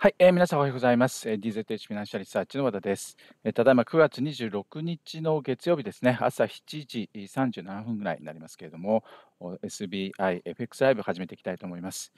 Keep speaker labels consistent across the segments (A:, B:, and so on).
A: はい、えー、皆さんおはようございます。えー、DZH フィナンシャリサーチの和田です、えー。ただいま9月26日の月曜日ですね、朝7時37分ぐらいになりますけれども、SBI FX ライブ始めていきたいと思います。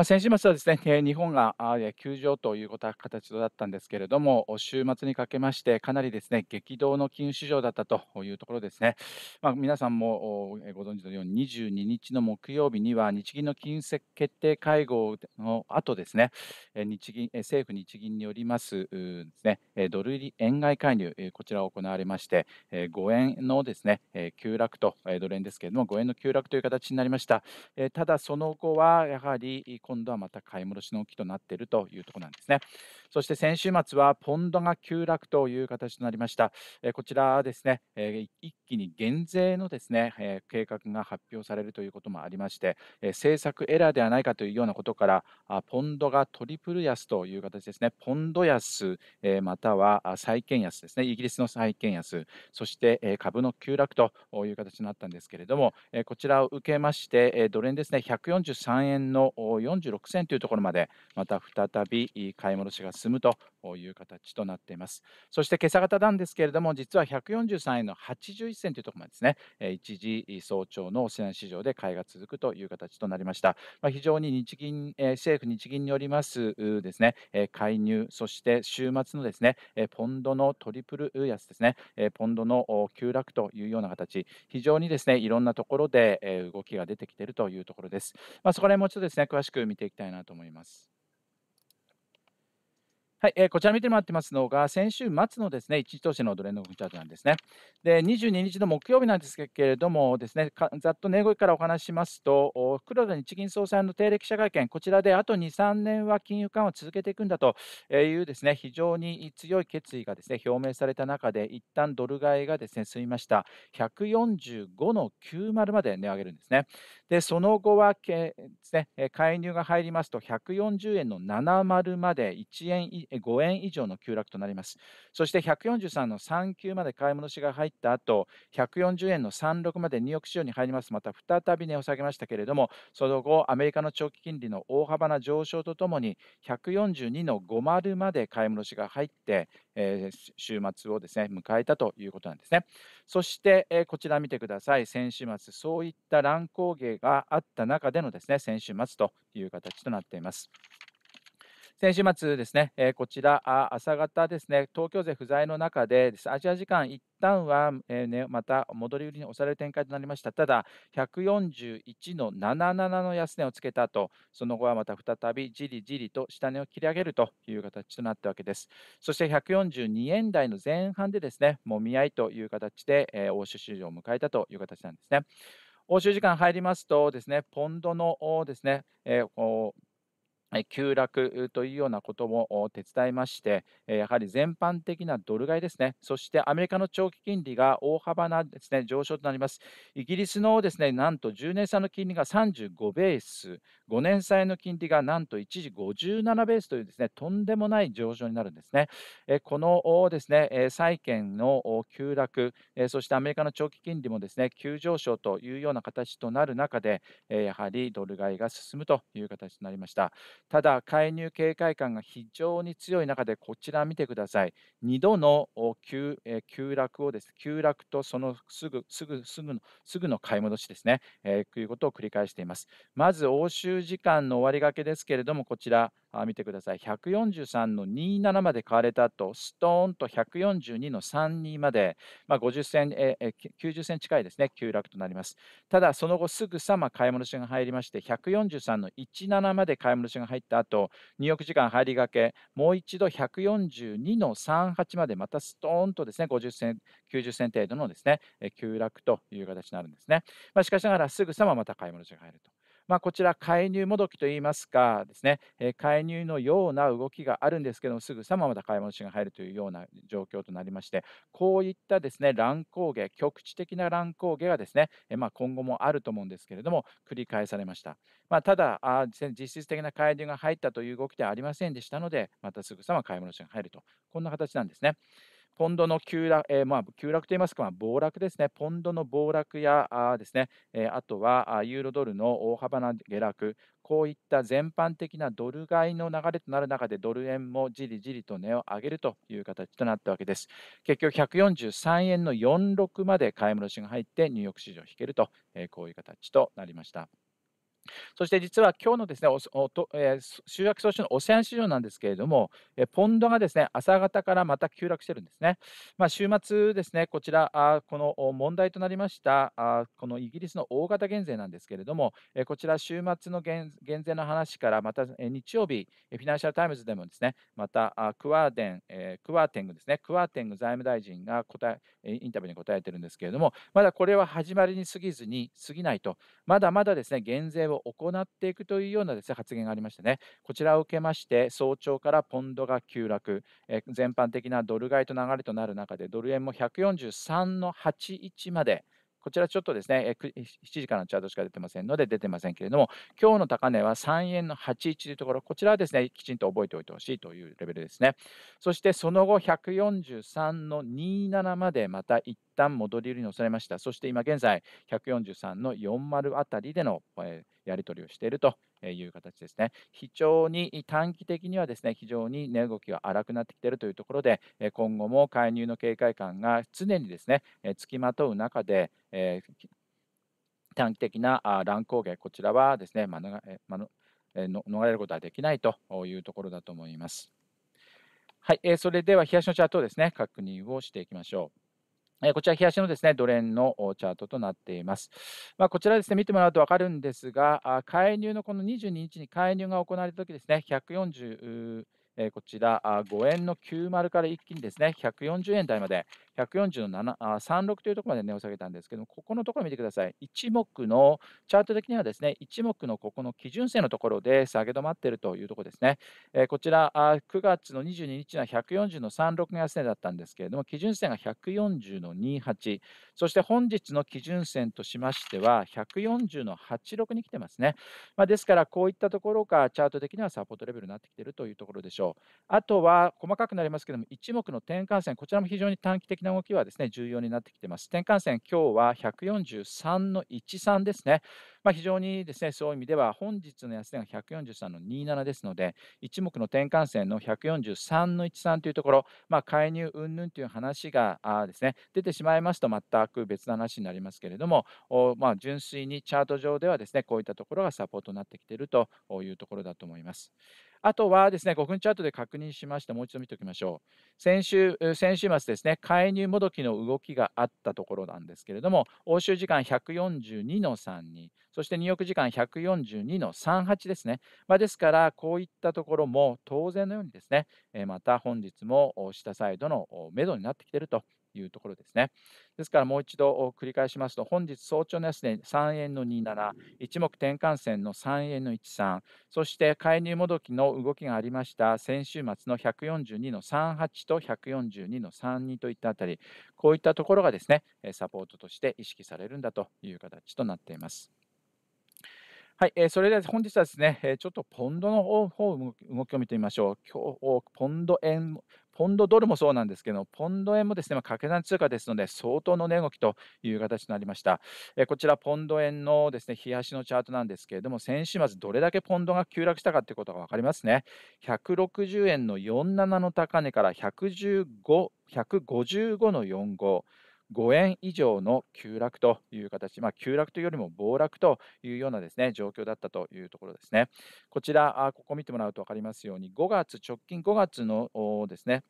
A: まあ、先週末はですね、えー日本があ休場ということは形だったんですけれども、週末にかけまして、かなりですね激動の金融市場だったというところですね。まあ、皆さんもご存知のように、22日の木曜日には、日銀の金融決定会合の後ですね、え日銀え政府・日銀によりますです、ね、えドル入り円買い介入、えこちら行われまして、え5円のですね、え急落と、えドル円ですけれども、5円の急落という形になりました。えただ、その後はやはり、今度はまた買い戻しの動となっているというところなんですね。そして先週末はポンドが急落という形となりました。えこちらですね、え一気に減税のですね、え計画が発表されるということもありまして、え政策エラーではないかというようなことからあポンドがトリプル安という形ですね。ポンド安、えまたは債券安ですね。イギリスの債券安、そして、え株の急落という形になったんですけれども、えこちらを受けまして、えドル円ですね、143円の4 46銭というところまで、また再び買い戻しが進むという形となっています。そして今朝方なんですけれども、実は143円の81銭というところまでですね、一時早朝のオセアン市場で買いが続くという形となりました。まあ、非常に日銀、政府・日銀によりますですね、介入、そして週末のですね、ポンドのトリプル安ですね、ポンドの急落というような形、非常にですね、いろんなところで動きが出てきているというところです。まあ、そこら辺もちょっとですね、詳しくく見ていきたいなと思います。はい、えー、こちら見てもらってますのが、先週末のですね、1日投資のドレンドチャートなんですね。で、22日の木曜日なんですけれどもですね、ざっと値動きからお話しますと、黒田日銀総裁の定例記者会見、こちらであと2、3年は金融緩和を続けていくんだというですね、非常に強い決意がですね、表明された中で、一旦ドル買いがですね、進みました。145の90まで値上げるんですね。でその後はけですね、介入が入りますと140円の70まで1円5円以上の急落となります。そして143の39まで買い戻しが入った後、140円の36までニューヨーク市場に入ります。また再び値を下げましたけれども、その後、アメリカの長期金利の大幅な上昇とともに、142の50まで買い戻しが入って、え週末をですね迎えたということなんですね。そして、えこちら見てください。先週末、そういった乱高下があった中でのですね先週末という形となっています。先週末ですね、えこちら朝方ですね、東京勢不在の中でアジア時間一旦は、えね、また戻り売りに押される展開となりました。ただ、141の77の安値をつけた後、その後はまた再びじりじりと下値を切り上げるという形となったわけです。そして142円台の前半でですね、もみ合いという形で、え欧州市場を迎えたという形なんですね。欧州時間入りますとですね、ポンドのですね、えー、急落というようなことも手伝いまして、やはり全般的なドル買いですね、そしてアメリカの長期金利が大幅なです、ね、上昇となります。イギリスのですねなんと10年債の金利が35ベース、5年債の金利がなんと一時57ベースというですねとんでもない上昇になるんですね。このですね債券の急落、そしてアメリカの長期金利もですね急上昇というような形となる中で、やはりドル買いが進むという形となりました。ただ、介入警戒感が非常に強い中で、こちら見てください。2度の急急落をです、急落とそのすぐすぐすぐのすぐの買い戻しですね、えー、ということを繰り返しています。まず、欧州時間の終わりがけですけれども、こちら、あ見てください143の27まで買われた後ストーンと142の32まで、まあ、50銭え90銭近いですね急落となりますただその後すぐさま買い戻しが入りまして143の17まで買い戻しが入った後入浴時間入りがけもう一度142の38までまたストーンとですね50銭90銭程度のですね急落という形になるんですね、まあ、しかしながらすぐさままた買い戻しが入るとまあ、こちら介入もどきといいますかですね、え介入のような動きがあるんですけどもすぐさままた買い戻しが入るというような状況となりましてこういったですね乱高下局地的な乱高下がですね、えまあ、今後もあると思うんですけれども繰り返されました、まあ、ただあ実質的な介入が入ったという動きではありませんでしたのでまたすぐさま買い戻しが入るとこんな形なんですね。ポンドの急落、えー、まあ、急落といいますか、まあ、暴落ですね、ポンドの暴落やあですね、えー、あとはユーロドルの大幅な下落、こういった全般的なドル買いの流れとなる中で、ドル円もじりじりと値を上げるという形となったわけです。結局、143円の46まで買い戻しが入って、ニューヨーク市場を引けると、えー、こういう形となりました。そして実は今日のですね、おとえー、週明けのオセアン市場なんですけれども、えポンドがですね、朝方からまた急落してるんですね。まあ、週末ですね、こちら、あこの問題となりましたあ、このイギリスの大型減税なんですけれども、えこちら週末の減税の話から、また、え日曜日、フィナンシャルタイムズでもですね、またあクワーデン、えクワーテングですね、クワーテング財務大臣が答えインタビューに答えてるんですけれども、まだこれは始まりに過ぎずに、過ぎないと、まだまだですね、減税を行っていくというようなです、ね、発言がありましてね、こちらを受けまして、早朝からポンドが急落、え全般的なドル買いと流れとなる中で、ドル円も143の81まで、こちらちょっとですね、7時からのチャートしか出てませんので、出てませんけれども、今日の高値は3円の81というところ、こちらはですね、きちんと覚えておいてほしいというレベルですね。そしてその後、143の27までまた一旦戻り売りに乗せれました。そして今現在、143の40あたりでのやり取りをしているという形ですね。非常に短期的にはですね、非常に値動きが荒くなってきているというところで、今後も介入の警戒感が常にですね、つきまとう中で、え短期的な乱高下、こちらはですね、逃れることはできないというところだと思います。はい、えそれでは、冷やしのチャートをですね、確認をしていきましょう。こちら、冷やのですね、ドレンのチャートとなっています。まあ、こちらですね、見てもらうと分かるんですが、介入のこの22日に介入が行われたときですね、140、えこちら、5円の90から一気にですね、140円台まで140の7あ36というところまで値を下げたんですけども、ここのところ見てください。一目の、チャート的にはですね、一目のここの基準線のところで下げ止まっているというところですね。えー、こちらあ、9月の22日は140の36が安値だったんですけれども、基準線が140の28、そして本日の基準線としましては、140の86に来てますね。まあ、ですから、こういったところがチャート的にはサポートレベルになってきているというところでしょう。あとは、細かくなりますけども、一目の転換線、こちらも非常に短期的なの動きはですね、重要になってきてます。転換線、今日は143の13ですね。まあ、非常にですね、そういう意味では、本日の安値が143の27ですので、一目の転換線の143の13というところ、まあ、介入云々という話があですね、出てしまいますと、全く別の話になりますけれども、まあ、純粋にチャート上ではですね、こういったところがサポートになってきているというところだと思います。あとはですね、5分チャートで確認しましてもう一度見ておきましょう。先週、先週末ですね、介入もどきの動きがあったところなんですけれども、欧州時間142の3に、そして入浴時間142の38ですね。まあ、ですから、こういったところも当然のようにですね、また本日も下サイドの目処になってきているというところですね。ですからもう一度繰り返しますと、本日早朝の安値3円の27、一目転換線の3円の13、そして介入もどきの動きがありました先週末の142の38と142の32といったあたり、こういったところがですね、サポートとして意識されるんだという形となっています。はい、えー、それでは本日はですね、えー、ちょっとポンドの方方動きを見てみましょう。今日、ポンド円、ポンドドルもそうなんですけど、ポンド円もですね、掛け算通貨ですので、相当の値動きという形となりました。えこちら、ポンド円のですね、日足のチャートなんですけれども、先週末、どれだけポンドが急落したかということが分かりますね。160円の47の高値から115、155の45。5円以上の急落という形、まあ、急落というよりも暴落というようなですね状況だったというところですね。こちら、ここ見てもらうと分かりますように、5月、直近5月のですね、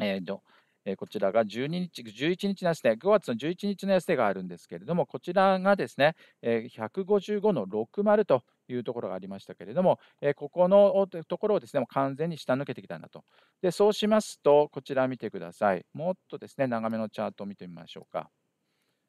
A: えーと、えこちらが12日、11日の安値、5月の11日の安値があるんですけれども、こちらがですね、え155の60というところがありましたけれども、えここのところをですね、もう完全に下抜けてきたんだと。で、そうしますと、こちら見てください。もっとですね、長めのチャートを見てみましょうか。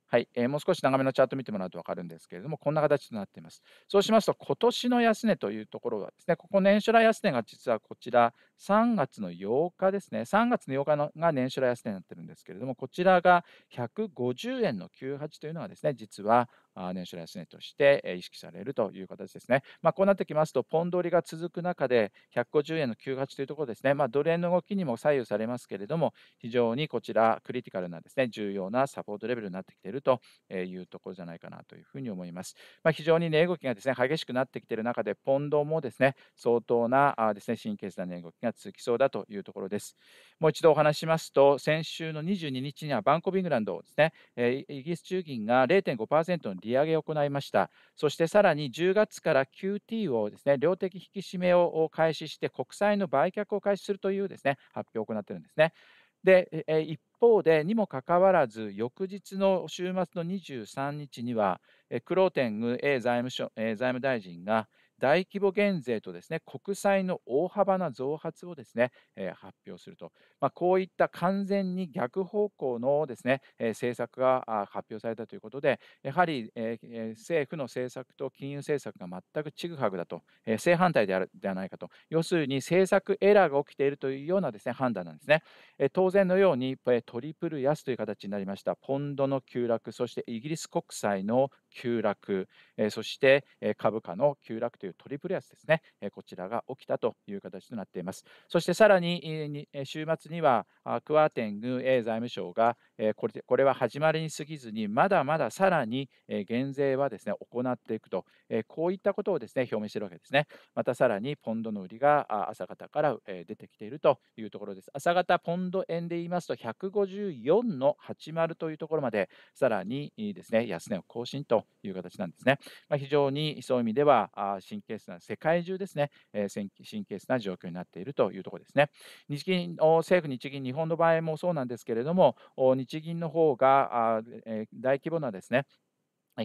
A: はい、えー、もう少し長めのチャート見てもらうと分かるんですけれども、こんな形となっています。そうしますと、今年の安値というところはですね、ここ年初来安値が実はこちら、3月の8日ですね、3月の8日のが年初来安値になってるんですけれども、こちらが150円の98というのはですね、実は年初安値として意識されるという形ですね。まあ、こうなってきますと、ポンド売りが続く中で、150円の98というところですね、まあ、ドル円の動きにも左右されますけれども、非常にこちら、クリティカルなですね、重要なサポートレベルになってきているというところじゃないかなというふうに思います。まあ、非常に値、動きがですね、激しくなってきている中で、ポンドもですね、相当なあですね、神経質な値動きが続きそうだというところです。もう一度お話しますと、先週の22日にはバンコ・ビングランドですね、イギリス中銀が0.5%の利上げを行いました。そしてさらに10月から QT をですね、量的引き締めを開始して、国債の売却を開始するというですね、発表を行っているんですね。で、一方で、にもかかわらず、翌日の週末の23日には、クローテング A 財務省財務大臣が、大規模減税とですね国債の大幅な増発をですね、え発表すると、まあ、こういった完全に逆方向のですね、え政策が発表されたということで、やはり、え政府の政策と金融政策が全くちぐはぐだと、え正反対であるではないかと、要するに政策エラーが起きているというようなですね判断なんですね。え当然のように、トリプル安という形になりました、ポンドの急落、そしてイギリス国債の急落、えそしてえ株価の急落というトリプル安ですね、えこちらが起きたという形となっています。そしてさらに、え週末にはあクワーテング A 財務省が、えこれこれは始まりに過ぎずに、まだまださらに、え減税はですね行っていくと、えこういったことをですね表明しているわけですね。またさらにポンドの売りが朝方から、え出てきているというところです。朝方ポンド円で言いますと154の80というところまでさらにですね安値を更新とという形なんですね。まあ、非常にそういう意味ではあ神経質な世界中ですね、えー、神経質な状況になっているというところですね。日銀政府、日銀、日本の場合もそうなんですけれども、日銀の方がえ大規模なですね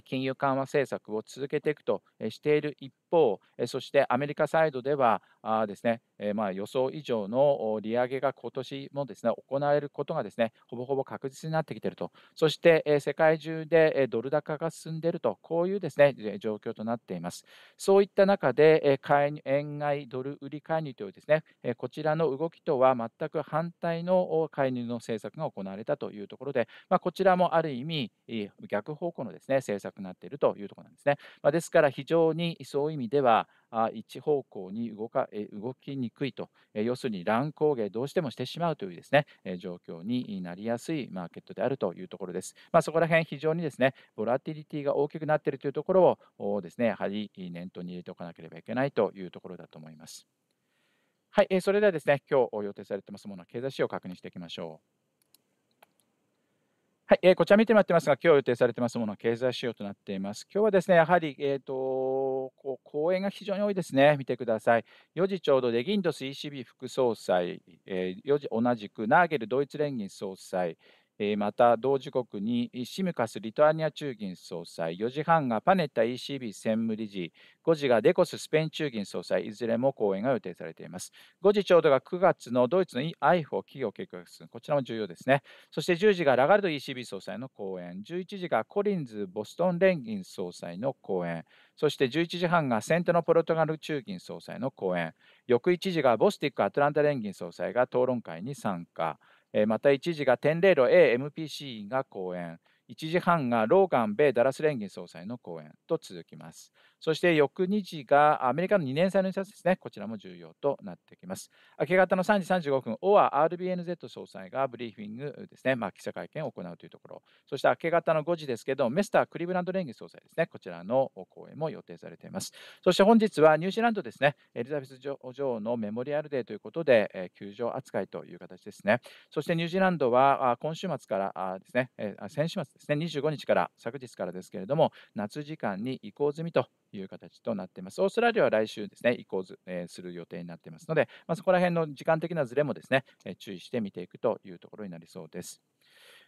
A: 金融緩和政策を続けていくとしている一方、そしてアメリカサイドではあですね、えまあ、予想以上の利上げが今年もですね行われることがですねほぼほぼ確実になってきていると、そして、え世界中でドル高が進んでいると、こういうですね状況となっています。そういった中で、えー、円買いドル売り介入というですね、えこちらの動きとは全く反対の介入の政策が行われたというところで、まあ、こちらもある意味逆方向のですね政策になっているというところなんですね。まあ、ですから非常にそういう意味では一方向に動か動きにくいと、要するに乱高下どうしてもしてしまうというですね状況になりやすいマーケットであるというところです。まあ、そこら辺非常にですねボラティリティが大きくなっているというところをですねやはり念頭に入れておかなければいけないというところだと思います。はい、それではですね今日予定されてますものは経済指標を確認していきましょう。はい、えー、こちら見てもらってますが、今日予定されてますものは経済指標となっています。今日はですね、やはり、えーと、う講演が非常に多いですね。見てください。4時ちょうどでギンドス ECB 副総裁、えー、4時同じくナーゲルドイツ連銀総裁、また同時刻にシムカスリトアニア中銀総裁4時半がパネッタ ECB 専務理事5時がデコススペイン中銀総裁いずれも講演が予定されています5時ちょうどが9月のドイツの IFO 企業計画こちらも重要ですねそして10時がラガルド ECB 総裁の講演11時がコリンズボストン連銀総裁の講演そして11時半がセントのポルトガル中銀総裁の講演翌1時がボスティックアトランタ連銀総裁が討論会に参加また一時が天0路 A MPC が講演1時半がローガン米ダラス連銀総裁の講演と続きます。そして翌2時がアメリカの2年債の一冊ですね、こちらも重要となってきます。明け方の3時35分、OARBNZ 総裁がブリーフィングですね、まあ、記者会見を行うというところ、そして明け方の5時ですけど、メスター・クリブランド連銀総裁ですね、こちらの講演も予定されています。そして本日はニュージーランドですね、エリザベス女王のメモリアルデーということで、えー、球場扱いという形ですね。そしてニュージーランドは今週末からですね、先週末ですね、25日から、昨日からですけれども、夏時間に移行済みという形となっています。オーストラリアは来週ですね、移行ず、えー、する予定になっていますので、まあ、そこら辺の時間的なズレもですね、えー、注意して見ていくというところになりそうです。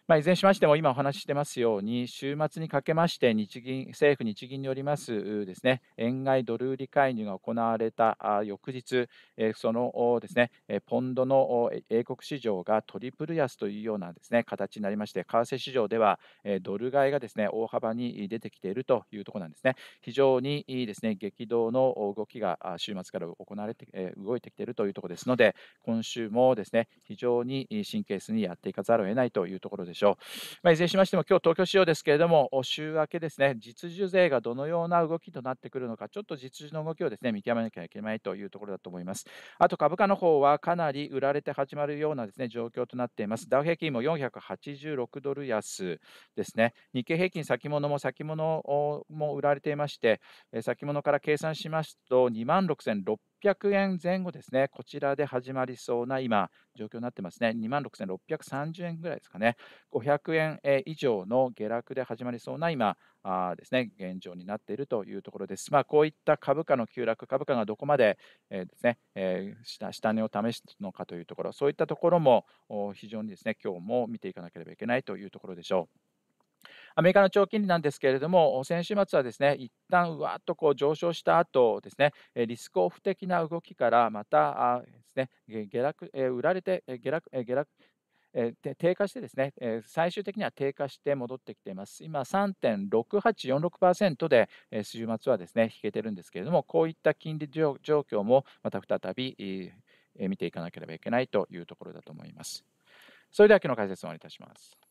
A: まあ、いずれにしましても、今お話ししてますように、週末にかけまして、日銀、政府日銀によりますですね、円買いドル売り介入が行われた翌日、そのですね、ポンドの英国市場がトリプル安というようなですね、形になりまして、為替市場ではドル買いがですね、大幅に出てきているというところなんですね。非常にいいですね、激動の動きが週末から行われて、動いてきているというところですので、今週もですね、非常に神経質にやっていかざるを得ないというところです。しょう。まあ、いずれにしましても、今日東京市場ですけれども、週明けですね、実需税がどのような動きとなってくるのか、ちょっと実需の動きをですね、見極めなきゃいけないというところだと思います。あと株価の方はかなり売られて始まるようなですね、状況となっています。ダウ平均も486ドル安ですね。日経平均先物も先物も売られていまして、先物から計算しますと、2万6600 600円前後ですね、こちらで始まりそうな今、状況になってますね、2 6630円ぐらいですかね、500円以上の下落で始まりそうな今、あですね、現状になっているというところです。まあ、こういった株価の急落、株価がどこまで、えー、ですねえー、下下値を試すのかというところ、そういったところも非常にですね今日も見ていかなければいけないというところでしょう。アメリカの長期金利なんですけれども、先週末はですね、一旦うわっとこう上昇した後ですね、リスクオフ的な動きからまたですね、下落、売られて下落、下落、え低下してですね、え最終的には低下して戻ってきています。今、3.6846%で、え週末はですね、引けてるんですけれども、こういった金利状況もまた再び、え見ていかなければいけないというところだと思います。それでは今日の解説をいたします。